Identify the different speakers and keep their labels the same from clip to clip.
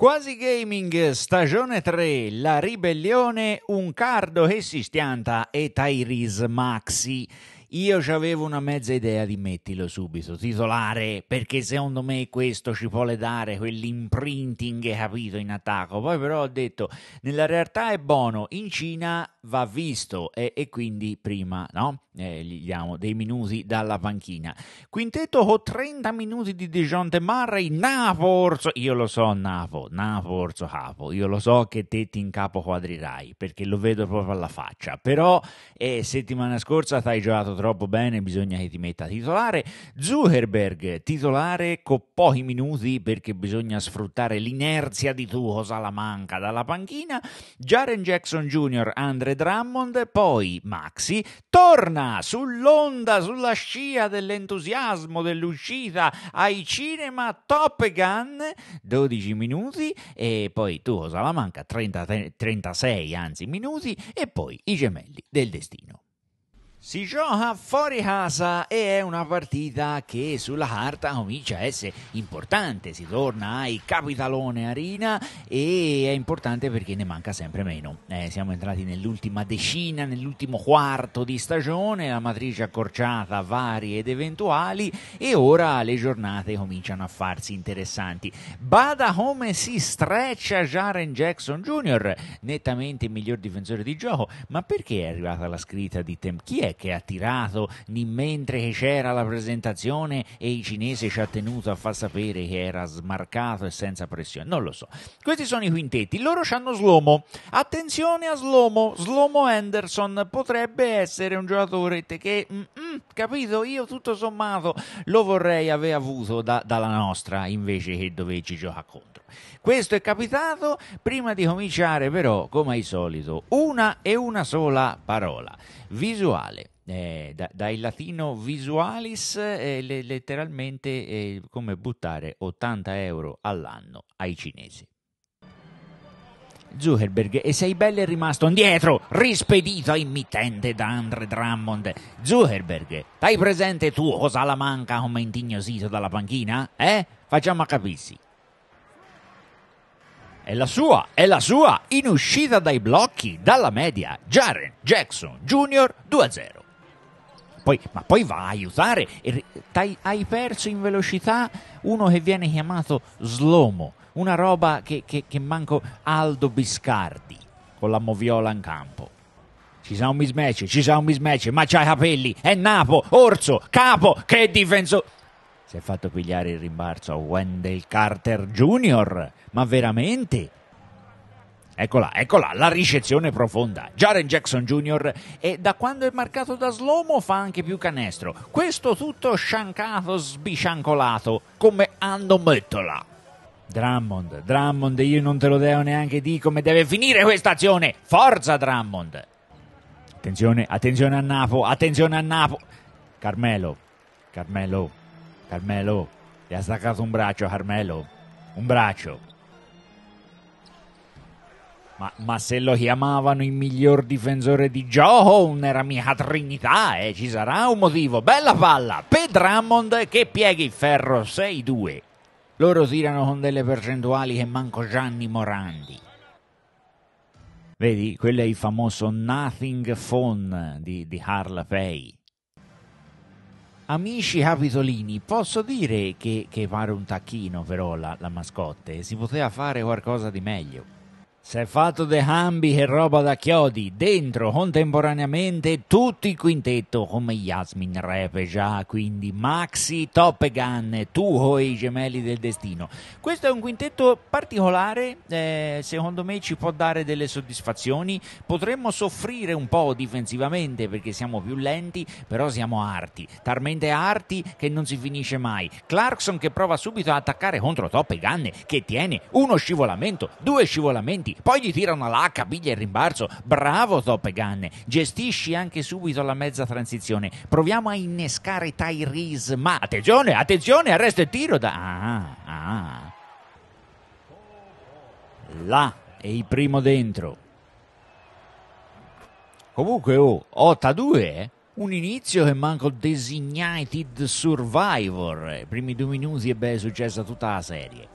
Speaker 1: Quasi Gaming stagione 3, la ribellione, un cardo che si stianta e Tyrese Maxi. Io avevo una mezza idea di mettilo subito, titolare, perché secondo me questo ci vuole dare quell'imprinting capito in attacco. Poi però ho detto, nella realtà è buono, in Cina va visto e, e quindi prima, no? eh, gli diamo dei minuti dalla panchina. Quintetto con 30 minuti di Dejounte Marray, Naforzo, io lo so Navo, Naforzo capo, io lo so che te ti in quadrirai, perché lo vedo proprio alla faccia, però eh, settimana scorsa ti hai giocato troppo bene, bisogna che ti metta titolare. Zuckerberg, titolare con pochi minuti perché bisogna sfruttare l'inerzia di Tuo Salamanca dalla panchina, Jaren Jackson Jr., Andre Drummond, poi Maxi, torna sull'onda, sulla scia dell'entusiasmo dell'uscita ai cinema Top Gun, 12 minuti, e poi Tuo Salamanca, 30, 36 anzi minuti, e poi i gemelli del destino. Si gioca fuori casa e è una partita che sulla carta comincia a essere importante, si torna ai Capitalone Arena e è importante perché ne manca sempre meno. Eh, siamo entrati nell'ultima decina, nell'ultimo quarto di stagione, la matrice accorciata varie ed eventuali e ora le giornate cominciano a farsi interessanti. Bada come si streccia Jaren Jackson Jr., nettamente il miglior difensore di gioco, ma perché è arrivata la scritta di Tem? Chi è che ha tirato mentre c'era la presentazione e il cinese ci ha tenuto a far sapere che era smarcato e senza pressione. Non lo so. Questi sono i quintetti. Loro hanno Slomo. Attenzione a Slomo. Slomo Anderson potrebbe essere un giocatore che, mm, mm, capito, io tutto sommato lo vorrei aver avuto da, dalla nostra invece che doverci giocare contro. Questo è capitato. Prima di cominciare però, come al solito, una e una sola parola. Visuale eh, da, dai latino visualis, eh, letteralmente eh, come buttare 80 euro all'anno ai cinesi. Zuckerberg e sei è rimasto indietro, rispedito a immittente da Andre Drummond. Zuckerberg, hai presente tu o Salamanca come intignosito dalla panchina? Eh? Facciamo a capirsi. È la sua, è la sua, in uscita dai blocchi, dalla media. Jaren Jackson Jr. 2-0. Poi, ma poi va a aiutare. hai perso in velocità uno che viene chiamato Slomo, una roba che, che, che manco Aldo Biscardi con la moviola in campo. Ci sarà un mismatch, ci sarà un mismatch, ma c'ha i capelli, è Napo, Orso, Capo, che difensore! Si è fatto pigliare il rimbalzo a Wendell Carter Jr., ma veramente? Eccola, eccola, la ricezione profonda. Jaren Jackson Jr. e da quando è marcato da slomo fa anche più canestro. Questo tutto sciancato, sbisciancolato, come Ando Mettola. Drummond, Drummond, io non te lo devo neanche dire come deve finire questa azione. Forza Drummond. Attenzione, attenzione a Napo, attenzione a Napo. Carmelo, Carmelo, Carmelo, gli ha staccato un braccio Carmelo, un braccio. Ma, ma, se lo chiamavano il miglior difensore di gioco, era mia Trinità, eh, ci sarà un motivo. Bella palla per Drummond che piega il ferro 6-2. Loro tirano con delle percentuali che manco Gianni Morandi. Vedi, quello è il famoso Nothing Phone di, di Harla Amici capitolini, posso dire che, che pare un tacchino però la, la mascotte, si poteva fare qualcosa di meglio. Si è fatto The Hambi che roba da chiodi, dentro contemporaneamente tutti il quintetto come Yasmin Repe già, quindi Maxi, Top Gun, Tuho e i gemelli del destino. Questo è un quintetto particolare, eh, secondo me ci può dare delle soddisfazioni, potremmo soffrire un po' difensivamente perché siamo più lenti, però siamo arti, talmente arti che non si finisce mai. Clarkson che prova subito ad attaccare contro Top Gun che tiene uno scivolamento, due scivolamenti, poi gli tira una lacca, piglia il rimbalzo. Bravo Top Gun, gestisci anche subito la mezza transizione. Proviamo a innescare Tyrese. Ma attenzione, attenzione, arresto e tiro da. Ah, ah. Là è il primo dentro. Comunque, oh, 8 a 2, eh? un inizio che manco Designated Survivor. I primi due minuti e beh, è successa tutta la serie.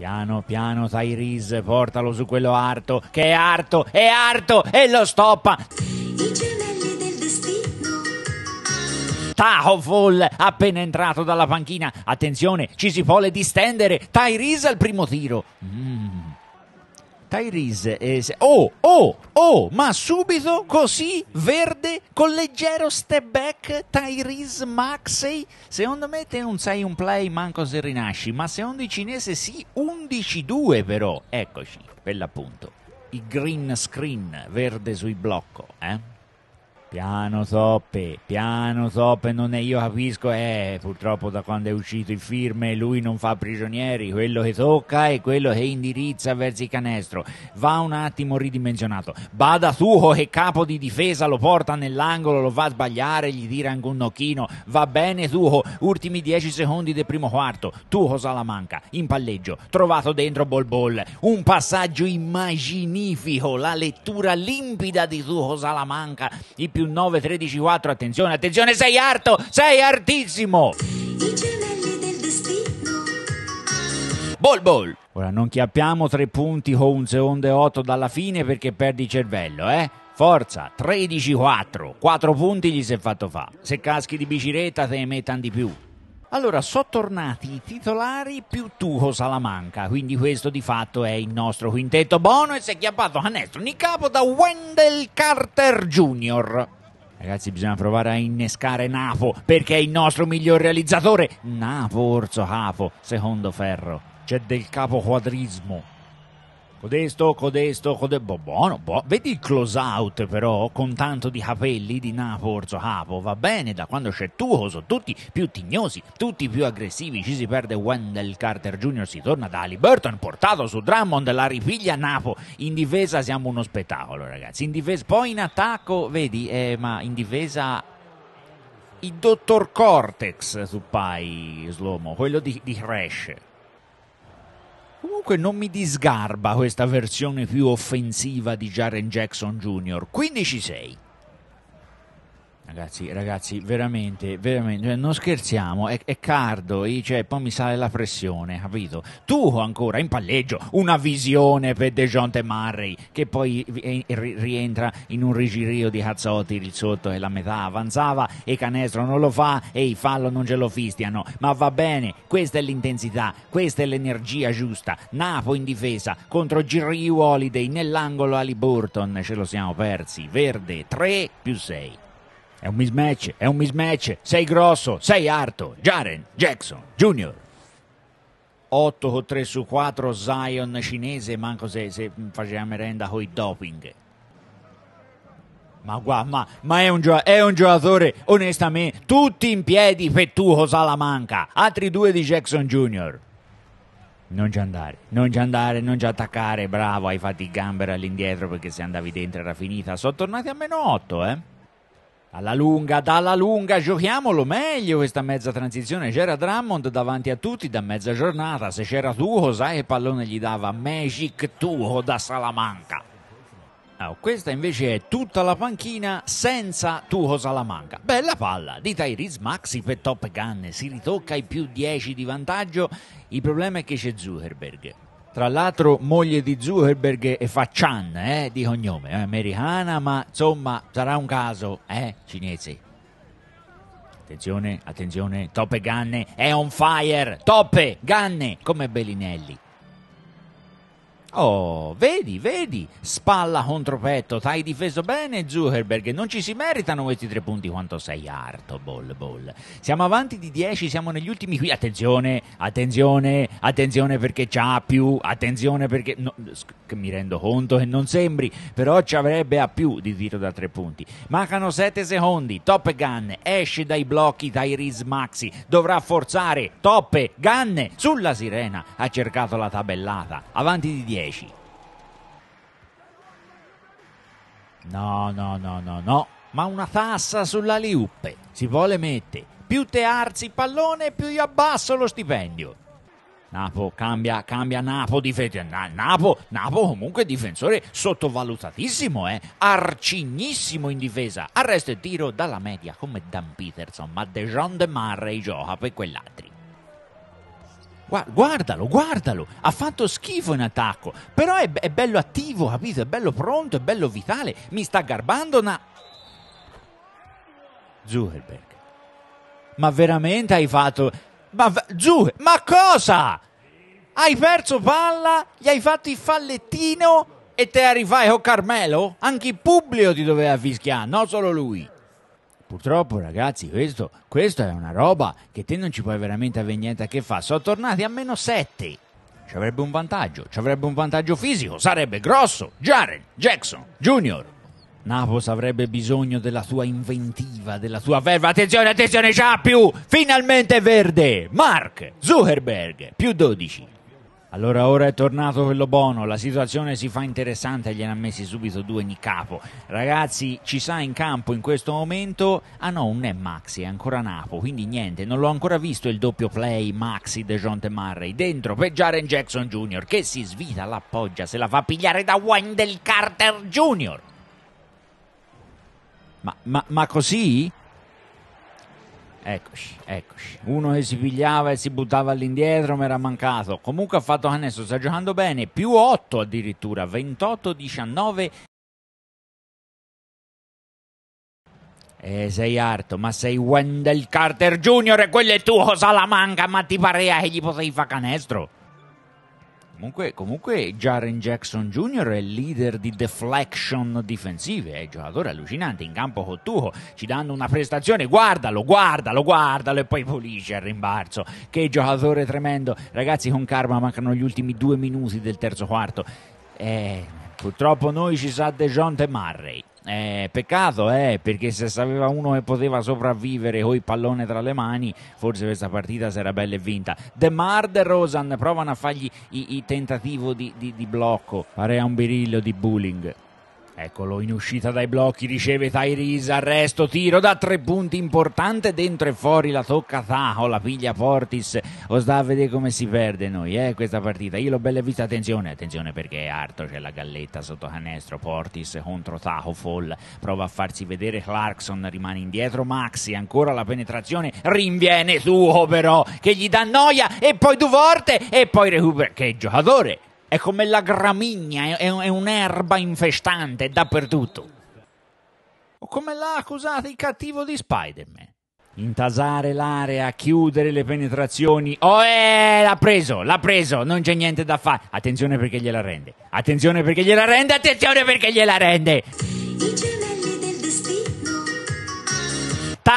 Speaker 1: Piano, piano, Tyrese, portalo su quello Arto, che è Arto, è Arto, e lo stoppa. I gemelli del destino. Tahoful, appena entrato dalla panchina. Attenzione, ci si vuole distendere. Tyrese al primo tiro. Mmm. Tyrese. Eh, oh, oh, oh, ma subito così verde con leggero step back Tyrese Maxey. Secondo me te non sei un play manco se rinasci, ma secondo i cinesi sì, 11-2 però. Eccoci, per l'appunto. I green screen verde sui blocco, eh? Piano Soppe, piano Soppe, non è io capisco, eh, purtroppo da quando è uscito il firme lui non fa prigionieri, quello che tocca è quello che indirizza verso il canestro, va un attimo ridimensionato, bada suo che capo di difesa lo porta nell'angolo, lo fa sbagliare, gli tira anche un nocchino, va bene Tuho, ultimi 10 secondi del primo quarto, tuo Salamanca, in palleggio, trovato dentro Bol Bol, un passaggio immaginifico, la lettura limpida di Tuho Salamanca, il più più 9, 13, 4. Attenzione, attenzione, sei arto, sei artissimo. Ball ball! Ora non chiappiamo tre punti o un secondo e otto dalla fine perché perdi cervello, eh? Forza, 13-4, 4 punti gli si è fatto fa. Se caschi di bicicletta te ne mettan di più. Allora, sono tornati i titolari più Tuco Salamanca, quindi questo di fatto è il nostro quintetto Bono e si è chiappato canestro in capo da Wendell Carter Jr. Ragazzi, bisogna provare a innescare Napo, perché è il nostro miglior realizzatore. Napo, Orso, capo, secondo ferro. C'è del capo quadrismo. Codesto, codesto, codesto, bo, buono, bo. vedi il close out però con tanto di capelli di Napo Orzo Capo, va bene, da quando c'è tuo sono tutti più tignosi, tutti più aggressivi, ci si perde Wendell Carter Jr., si torna da Ali Burton, portato su Drummond, la ripiglia Napo, in difesa siamo uno spettacolo ragazzi, in difesa, poi in attacco, vedi, eh, ma in difesa il dottor Cortex su Pai Slomo, quello di, di Crash. Comunque non mi disgarba questa versione più offensiva di Jaren Jackson Jr. 15-6. Ragazzi, ragazzi, veramente, veramente, cioè, non scherziamo, è, è cardo, cioè, poi mi sale la pressione, capito? Tu ancora in palleggio, una visione per Dejounte Jonte Murray, che poi eh, rientra in un rigirio di cazzotti lì sotto e la metà avanzava e Canestro non lo fa e i fallo non ce lo fistiano, ma va bene, questa è l'intensità, questa è l'energia giusta, Napo in difesa contro Giri Holiday nell'angolo Ali Burton, ce lo siamo persi, verde 3 più 6. È un mismatch, è un mismatch. Sei grosso, sei alto. Jaren Jackson Jr. 8 con 3 su 4 Zion cinese, manco se, se faceva merenda con i doping. Ma guarda, ma, ma è, un gio- è, un giocatore, onestamente, tutti in piedi Fettuco Salamanca, altri due di Jackson Jr. Non ci andare, non ci andare, non ci attaccare, bravo, hai fatto i gamber all'indietro perché se andavi dentro era finita. Sono tornati a meno 8, eh. Alla lunga, dalla lunga, giochiamolo meglio questa mezza transizione. C'era Drummond davanti a tutti da mezza giornata. Se c'era Tuho, sai che pallone gli dava Magic Tuho da Salamanca. Oh, questa invece è tutta la panchina senza Tuho Salamanca. Bella palla di Tyrese Maxi per Top Gun. Si ritocca i più 10 di vantaggio. Il problema è che c'è Zuckerberg. Tra l'altro moglie di Zuckerberg e Faccian, eh, di cognome, eh, americana, ma insomma sarà un caso, eh, cinese. Attenzione, attenzione, Toppe Ganne è on fire, Toppe Ganne come Bellinelli. Oh, vedi, vedi, spalla contro petto, t'hai difeso bene Zuckerberg, non ci si meritano questi tre punti quanto sei arto, bol boll. Siamo avanti di 10, siamo negli ultimi qui, attenzione, attenzione, attenzione perché c'ha più, attenzione perché... No, mi rendo conto che non sembri, però ci avrebbe a più di tiro da tre punti. Mancano 7 secondi, Top Gun esce dai blocchi Tyrese Maxi, dovrà forzare, Top Gun sulla sirena ha cercato la tabellata, avanti di 10. No, no, no, no, no, ma una tassa sulla liuppe, si vuole mettere. Più te arzi il pallone, più io abbasso lo stipendio. Napo cambia, cambia Napo difensore. Eh, Na, Napo, Napo comunque difensore sottovalutatissimo, eh? arcignissimo in difesa. Arresto e tiro dalla media come Dan Peterson, ma Dejon De Murray gioca per quell'altri. Guardalo, guardalo, ha fatto schifo in attacco, però è, è bello attivo, capito? È bello pronto, è bello vitale, mi sta garbando una... Zuckerberg, ma veramente hai fatto ma giù, ma cosa? Hai perso palla, gli hai fatto il fallettino e te arrivai con Carmelo? Anche il pubblico ti doveva fischiare, non solo lui. Purtroppo, ragazzi, questo, questo, è una roba che te non ci puoi veramente avere niente a che fare. Sono tornati a meno 7. Ci avrebbe un vantaggio, ci avrebbe un vantaggio fisico, sarebbe grosso. Jaren Jackson Jr. Napos avrebbe bisogno della tua inventiva, della tua verba. Attenzione, attenzione, già più! Finalmente verde! Mark Zuckerberg, più 12. Allora ora è tornato quello buono, la situazione si fa interessante, gliene ha messi subito due in capo. Ragazzi, ci sa in campo in questo momento? Ah no, non è Maxi, è ancora Napo, quindi niente, non l'ho ancora visto il doppio play Maxi De Jonte Murray. Dentro per Jaren Jackson Jr. che si svita, l'appoggia, se la fa pigliare da Wendell Carter Jr. Ma, ma, ma così? Eccoci, eccoci. Uno che si pigliava e si buttava all'indietro, mi era mancato. Comunque ha fatto canestro, sta giocando bene. Più 8 addirittura, 28-19. E sei Arto, ma sei Wendell Carter Jr. e quello è tuo Salamanca, ma ti pareva che gli potevi fare canestro? Comunque, comunque Jaren Jackson Jr. è il leader di deflection difensive, è un giocatore allucinante, in campo cottuo, ci danno una prestazione, guardalo, guardalo, guardalo e poi pulisce al rimbalzo, che giocatore tremendo, ragazzi con Karma mancano gli ultimi due minuti del terzo quarto, eh, purtroppo noi ci sa De Jonte Murray. Eh, peccato, eh, perché se sapeva uno che poteva sopravvivere o il pallone tra le mani, forse questa partita sarà bella e vinta. De Mar e Rosan provano a fargli il tentativo di, di, di blocco, pare un birillo di bullying. Eccolo in uscita dai blocchi, riceve Tyrese, arresto, tiro da tre punti importante, dentro e fuori la tocca Zaho, la piglia Portis, o sta a vedere come si perde noi eh, questa partita, io l'ho bella vista, attenzione, attenzione perché Arto c'è la galletta sotto canestro, Portis contro Zaho, Fall, prova a farsi vedere Clarkson, rimane indietro, Maxi ancora la penetrazione, rinviene suo però, che gli dà noia e poi Duvorte e poi recupera, che giocatore! è come la gramigna, è, è un'erba infestante dappertutto. O come l'ha accusato il cattivo di Spider-Man. Intasare l'area, chiudere le penetrazioni. Oh, eh, l'ha preso, l'ha preso, non c'è niente da fare. Attenzione perché gliela rende. Attenzione perché gliela rende, attenzione perché gliela rende.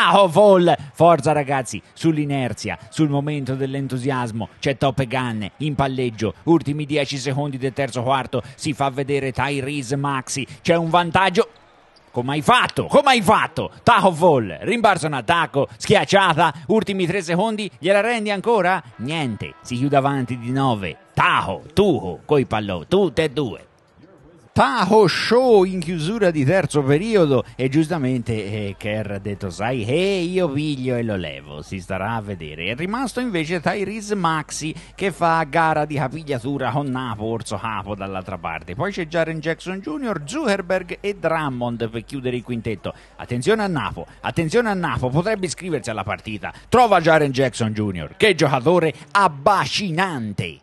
Speaker 1: Ciao Vol! Forza ragazzi, sull'inerzia, sul momento dell'entusiasmo, c'è Top Gun in palleggio, ultimi 10 secondi del terzo quarto, si fa vedere Tyrese Maxi, c'è un vantaggio... Come hai fatto? Come hai fatto? Taco Vol, rimbalzo in attacco, schiacciata, ultimi 3 secondi, gliela rendi ancora? Niente, si chiude avanti di 9. Taco, Tuco, coi pallò, tutte e due. Taho Show in chiusura di terzo periodo e giustamente eh, Kerr ha detto sai che eh, io piglio e lo levo si starà a vedere è rimasto invece Tyrese Maxi che fa gara di capigliatura con Napo Orso Capo dall'altra parte poi c'è Jaren Jackson Jr. Zuckerberg e Drummond per chiudere il quintetto attenzione a Napo attenzione a Napo potrebbe iscriversi alla partita trova Jaren Jackson Jr. che giocatore abbacinante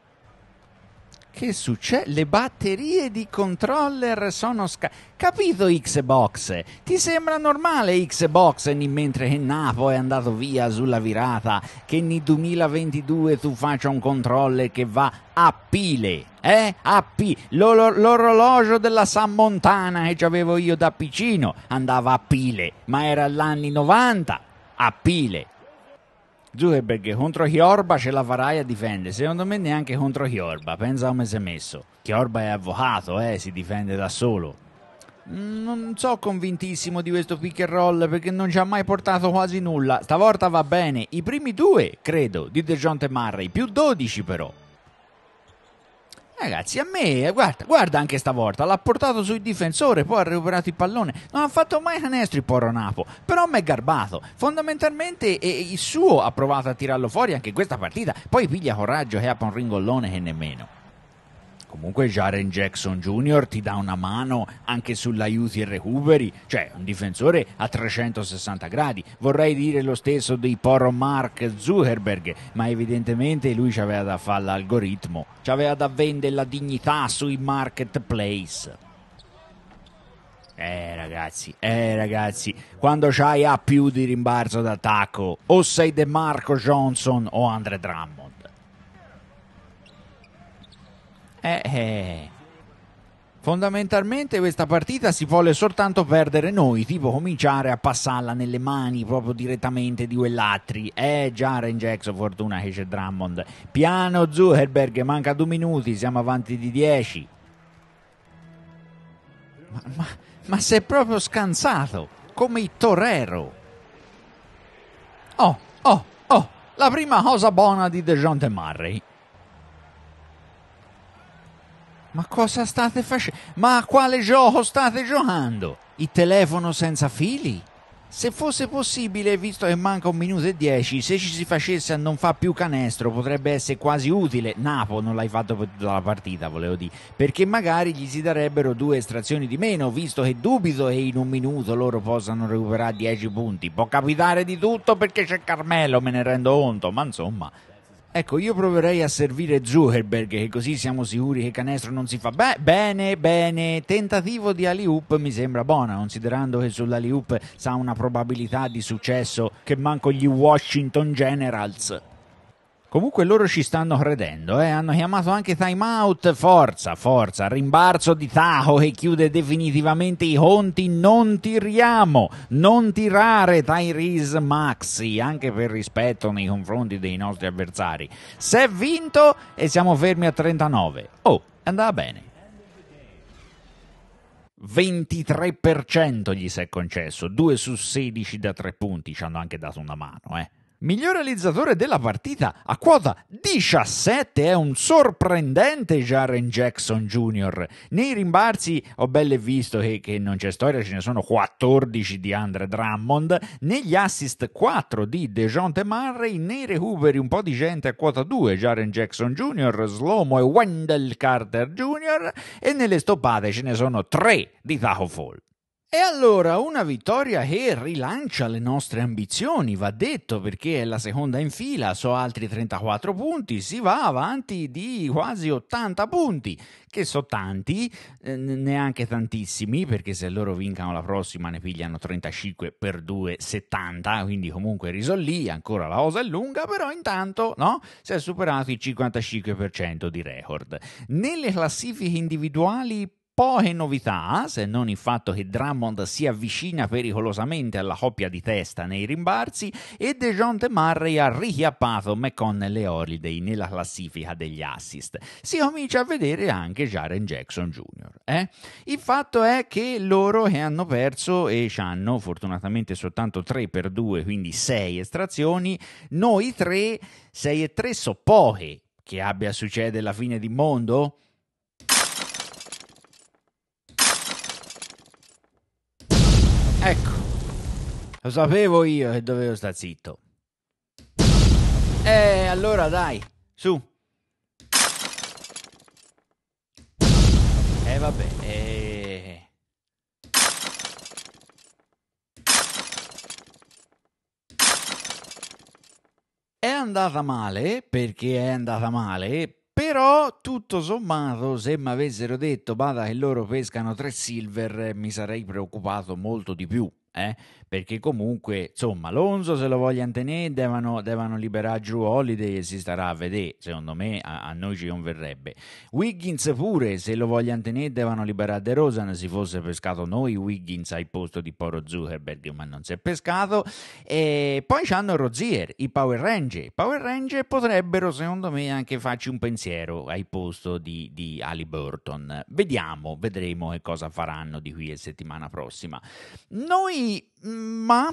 Speaker 1: che succede? Le batterie di controller sono scarse. Capito Xbox? Ti sembra normale Xbox mentre che Napo è andato via sulla virata che nel 2022 tu faccia un controller che va a pile? Eh? A P, L'or- l'orologio della San Montana che avevo io da piccino andava a pile, ma era l'anni 90 a pile. Zuckerberg contro Chiorba ce la farai a difendere. Secondo me neanche contro Chiorba. Pensa come si è messo. Chiorba è avvocato, eh, si difende da solo. Non so convintissimo di questo pick and roll perché non ci ha mai portato quasi nulla. Stavolta va bene. I primi due, credo, di DeJounte Murray. Più 12 però. Ragazzi, a me, guarda, guarda anche stavolta, l'ha portato sul difensore, poi ha recuperato il pallone. Non ha fatto mai canestro il Poro Napo, però mi è garbato. Fondamentalmente eh, il suo ha provato a tirarlo fuori anche in questa partita, poi piglia coraggio che apre un ringollone che nemmeno comunque Jaren Jackson Jr. ti dà una mano anche sull'aiuti e recuperi, cioè un difensore a 360 gradi. Vorrei dire lo stesso di poro Mark Zuckerberg, ma evidentemente lui ci aveva da fare l'algoritmo, ci aveva da vendere la dignità sui marketplace. Eh ragazzi, eh ragazzi, quando c'hai a più di rimbarzo d'attacco, o sei De Marco Johnson o Andre Drummond. Eh, eh. Fondamentalmente questa partita si vuole soltanto perdere noi, tipo cominciare a passarla nelle mani proprio direttamente di quell'altri. Eh già Ren Jackson, fortuna che c'è Drummond. Piano Zuckerberg, manca due minuti, siamo avanti di dieci. Ma, ma, ma sei proprio scansato, come il torero. Oh, oh, oh, la prima cosa buona di DeJounte Murray. Ma cosa state facendo? Ma a quale gioco state giocando? Il telefono senza fili? Se fosse possibile, visto che manca un minuto e dieci, se ci si facesse a non far più canestro potrebbe essere quasi utile. Napo non l'hai fatto per tutta la partita, volevo dire. Perché magari gli si darebbero due estrazioni di meno, visto che dubito che in un minuto loro possano recuperare dieci punti. Può capitare di tutto perché c'è Carmelo, me ne rendo conto, ma insomma. Ecco, io proverei a servire Zuckerberg, che così siamo sicuri che canestro non si fa. Beh, bene, bene. Tentativo di Aliup mi sembra buona, considerando che sull'Aliup sa una probabilità di successo che manco gli Washington Generals. Comunque loro ci stanno credendo, eh? hanno chiamato anche time out, forza, forza, rimbarzo di Taho che chiude definitivamente i conti, non tiriamo, non tirare Tyrese Maxi, anche per rispetto nei confronti dei nostri avversari. Si è vinto e siamo fermi a 39. Oh, andava bene. 23% gli si è concesso, 2 su 16 da 3 punti, ci hanno anche dato una mano, eh. Miglior realizzatore della partita a quota 17 è un sorprendente Jaren Jackson Jr. Nei rimbalzi ho belle visto che, che, non c'è storia, ce ne sono 14 di Andre Drummond, negli assist 4 di DeJounte Murray, nei recuperi un po' di gente a quota 2 Jaren Jackson Jr., Slomo e Wendell Carter Jr. e nelle stoppate ce ne sono 3 di Taco Fall. E allora una vittoria che rilancia le nostre ambizioni, va detto perché è la seconda in fila, so altri 34 punti, si va avanti di quasi 80 punti, che so tanti, eh, neanche tantissimi, perché se loro vincano la prossima ne pigliano 35 per 2, 70, quindi comunque risolì, ancora la cosa è lunga, però intanto no, si è superato il 55% di record. Nelle classifiche individuali poche novità, se non il fatto che Drummond si avvicina pericolosamente alla coppia di testa nei rimbalzi e DeJounte Murray ha richiappato McConnell e Holiday nella classifica degli assist. Si comincia a vedere anche Jaren Jackson Jr. Eh? Il fatto è che loro che hanno perso e ci hanno fortunatamente soltanto 3 per 2, quindi 6 estrazioni, noi 3, 6 e 3 so poche. Che abbia succede la fine di mondo? Ecco, lo sapevo io che dovevo stare zitto. E eh, allora dai, su. E eh, vabbè, eh. È andata male perché è andata male, però tutto sommato, se mi avessero detto bada che loro pescano tre silver, eh, mi sarei preoccupato molto di più eh? perché comunque insomma Alonso se lo vogliono tenere devono, devono liberare giù Holiday e si starà a vedere secondo me a, a noi ci converrebbe Wiggins pure se lo vogliono tenere devono liberare De Rosan si fosse pescato noi Wiggins al posto di Poro Zuckerberg ma non si è pescato e poi c'hanno Rozier i Power Ranger i Power Ranger potrebbero secondo me anche farci un pensiero al posto di, di Ali Burton vediamo vedremo che cosa faranno di qui a settimana prossima noi ma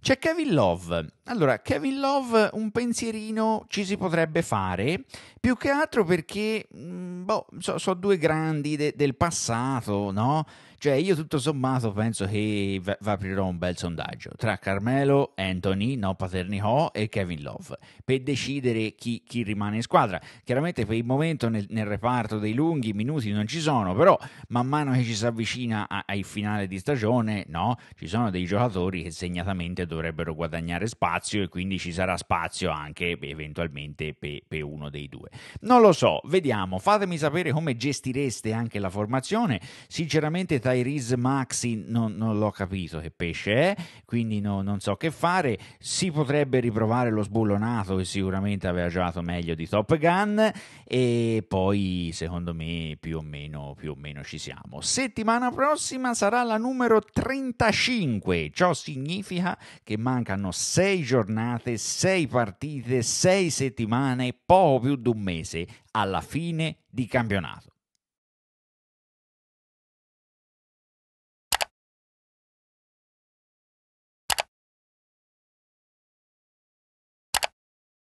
Speaker 1: c'è Kevin Love. Allora, Kevin Love un pensierino ci si potrebbe fare, più che altro perché, mm, boh, so, so due grandi de- del passato, no? Cioè, io tutto sommato penso che v- aprirò un bel sondaggio tra Carmelo, Anthony, no Paternico e Kevin Love per decidere chi, chi, rimane in squadra. Chiaramente per il momento nel, nel, reparto dei lunghi minuti non ci sono, però man mano che ci si avvicina a, ai finale di stagione, no, ci sono dei giocatori che segnatamente dovrebbero guadagnare spazio e quindi ci sarà spazio anche beh, eventualmente per, per uno dei due. Non lo so, vediamo, fatemi sapere come gestireste anche la formazione. Sinceramente Tyrese Maxi non, non l'ho capito che pesce è, quindi no, non so che fare. Si potrebbe riprovare lo sbullonato che sicuramente aveva giocato meglio di Top Gun e poi secondo me più o meno, più o meno ci siamo. Settimana prossima sarà la numero 35, ciò significa che mancano 6 giornate, 6 partite, 6 settimane, poco più di un mese alla fine di campionato.